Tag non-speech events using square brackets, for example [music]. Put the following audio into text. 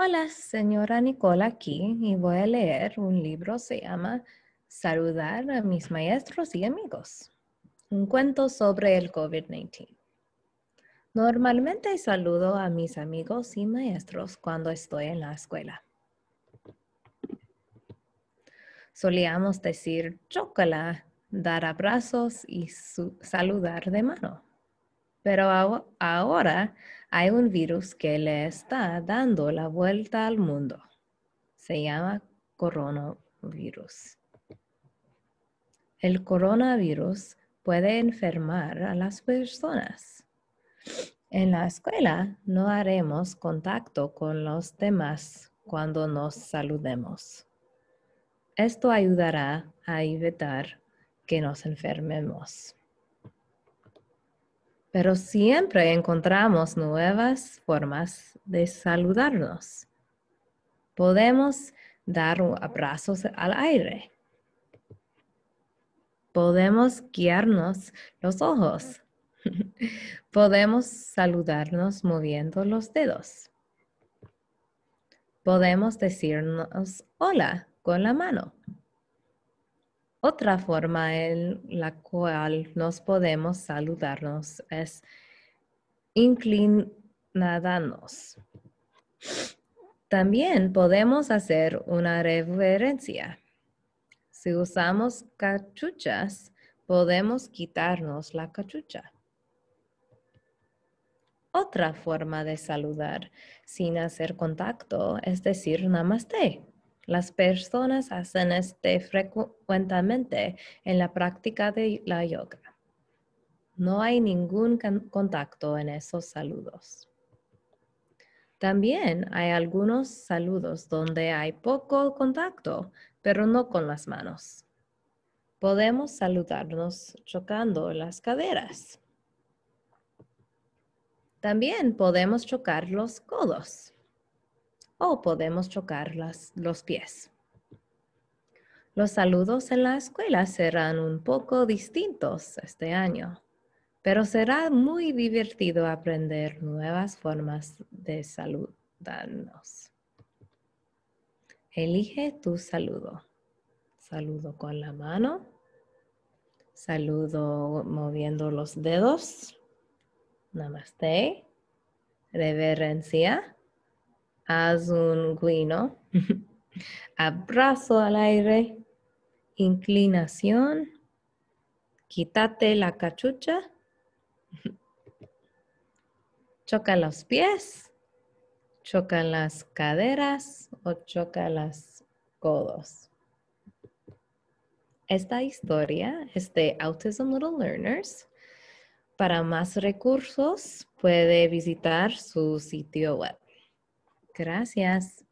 Hola, señora Nicola aquí y voy a leer un libro, se llama Saludar a mis maestros y amigos, un cuento sobre el COVID-19. Normalmente saludo a mis amigos y maestros cuando estoy en la escuela. Solíamos decir chocala, dar abrazos y saludar de mano. Pero ahora hay un virus que le está dando la vuelta al mundo. Se llama coronavirus. El coronavirus puede enfermar a las personas. En la escuela no haremos contacto con los demás cuando nos saludemos. Esto ayudará a evitar que nos enfermemos pero siempre encontramos nuevas formas de saludarnos. Podemos dar abrazos al aire. Podemos guiarnos los ojos. [laughs] Podemos saludarnos moviendo los dedos. Podemos decirnos hola con la mano. Otra forma en la cual nos podemos saludarnos es inclinándonos. También podemos hacer una reverencia. Si usamos cachuchas, podemos quitarnos la cachucha. Otra forma de saludar sin hacer contacto es decir namaste. Las personas hacen este frecuentemente en la práctica de la yoga. No hay ningún contacto en esos saludos. También hay algunos saludos donde hay poco contacto, pero no con las manos. Podemos saludarnos chocando las caderas. También podemos chocar los codos o podemos chocar los pies. Los saludos en la escuela serán un poco distintos este año, pero será muy divertido aprender nuevas formas de saludarnos. Elige tu saludo. Saludo con la mano. Saludo moviendo los dedos. Namaste. Reverencia. Haz un guino. [laughs] Abrazo al aire. Inclinación. Quítate la cachucha. [laughs] Choca los pies. Choca las caderas o choca los codos. Esta historia es de Autism Little Learners. Para más recursos puede visitar su sitio web. Gracias.